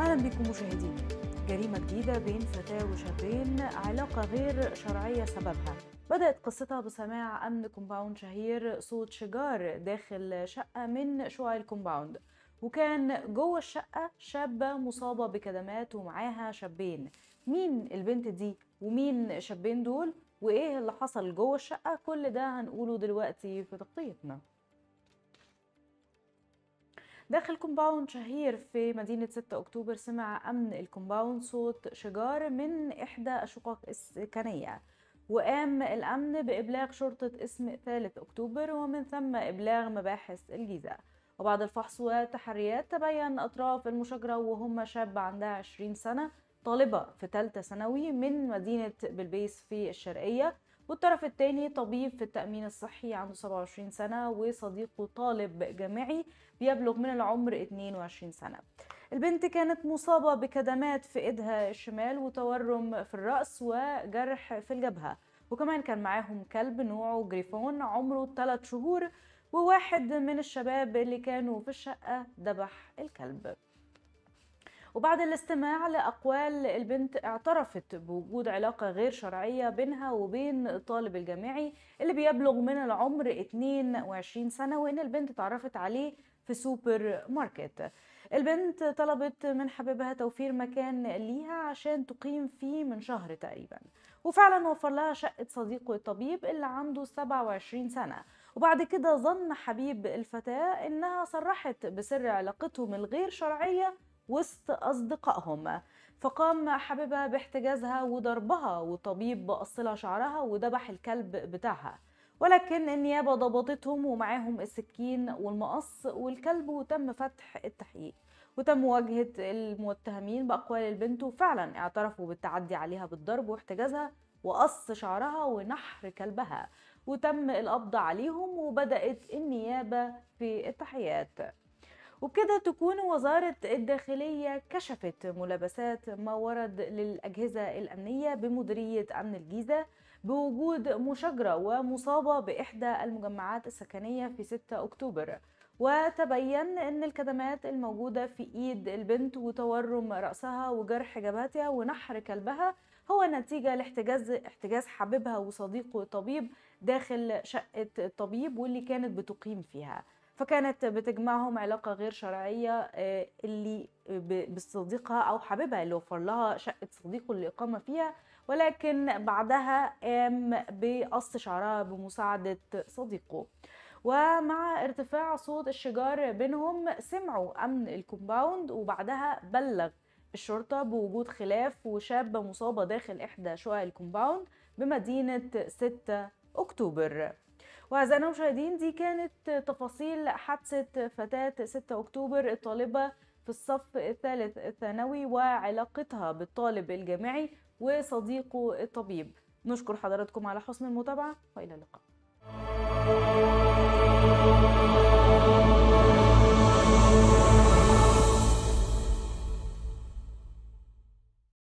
أهلا بكم مشاهدينا جريمة جديدة بين فتاة وشابين علاقة غير شرعية سببها بدأت قصتها بسماع أمن كومباوند شهير صوت شجار داخل شقة من شقق الكومباوند وكان جوه الشقة شابة مصابة بكدمات ومعاها شابين مين البنت دي ومين الشابين دول وإيه اللي حصل جوه الشقة كل ده هنقوله دلوقتي في تغطيتنا داخل كومباوند شهير في مدينة 6 أكتوبر سمع أمن الكومباوند صوت شجار من إحدى الشقق السكنية وقام الأمن بإبلاغ شرطة اسم 3 أكتوبر ومن ثم إبلاغ مباحث الجيزة وبعد الفحص والتحريات تبين أطراف المشاجرة وهم شاب عندها 20 سنة طالبة في ثالثة ثانوي من مدينة بلبيس في الشرقية والطرف الثاني طبيب في التأمين الصحي عنده 27 سنة وصديقه طالب جامعي بيبلغ من العمر 22 سنة البنت كانت مصابة بكدمات في إيدها الشمال وتورم في الرأس وجرح في الجبهة وكمان كان معاهم كلب نوعه جريفون عمره 3 شهور وواحد من الشباب اللي كانوا في الشقة دبح الكلب وبعد الاستماع لأقوال البنت اعترفت بوجود علاقة غير شرعية بينها وبين طالب الجامعي اللي بيبلغ من العمر 22 سنة وإن البنت تعرفت عليه في سوبر ماركت البنت طلبت من حبيبها توفير مكان ليها عشان تقيم فيه من شهر تقريبا وفعلا وفر لها شقة صديقه الطبيب اللي عنده 27 سنة وبعد كده ظن حبيب الفتاة إنها صرحت بسر علاقتهم الغير شرعية وسط أصدقائهم فقام حبيبة باحتجازها وضربها وطبيب بقصلها لها شعرها ودبح الكلب بتاعها ولكن النيابة ضبطتهم ومعاهم السكين والمقص والكلب وتم فتح التحقيق وتم مواجهة المتهمين بأقوال البنت وفعلا اعترفوا بالتعدي عليها بالضرب واحتجازها وقص شعرها ونحر كلبها وتم القبض عليهم وبدأت النيابة في التحيات وبكده تكون وزارة الداخلية كشفت ملابسات ما ورد للأجهزة الأمنية بمديرية أمن الجيزة بوجود مشاجرة ومصابة بإحدى المجمعات السكنية في 6 أكتوبر وتبين ان الكدمات الموجوده في ايد البنت وتورم راسها وجرح جبهتها ونحر كلبها هو نتيجه لاحتجاز احتجاز حبيبها وصديقه الطبيب داخل شقه الطبيب واللي كانت بتقيم فيها فكانت بتجمعهم علاقه غير شرعيه آه، اللي بصديقها او حبيبها اللي وفر لها شقه صديقه للاقامه فيها ولكن بعدها قام بقص شعرها بمساعده صديقه ومع ارتفاع صوت الشجار بينهم سمعوا امن الكومباوند وبعدها بلغ الشرطة بوجود خلاف وشابة مصابة داخل إحدى شقق الكومباوند بمدينة 6 أكتوبر وأعزائنا المشاهدين دي كانت تفاصيل حادثة فتاة 6 أكتوبر الطالبة في الصف الثالث الثانوي وعلاقتها بالطالب الجامعي وصديقه الطبيب نشكر حضراتكم على حسن المتابعة وإلى اللقاء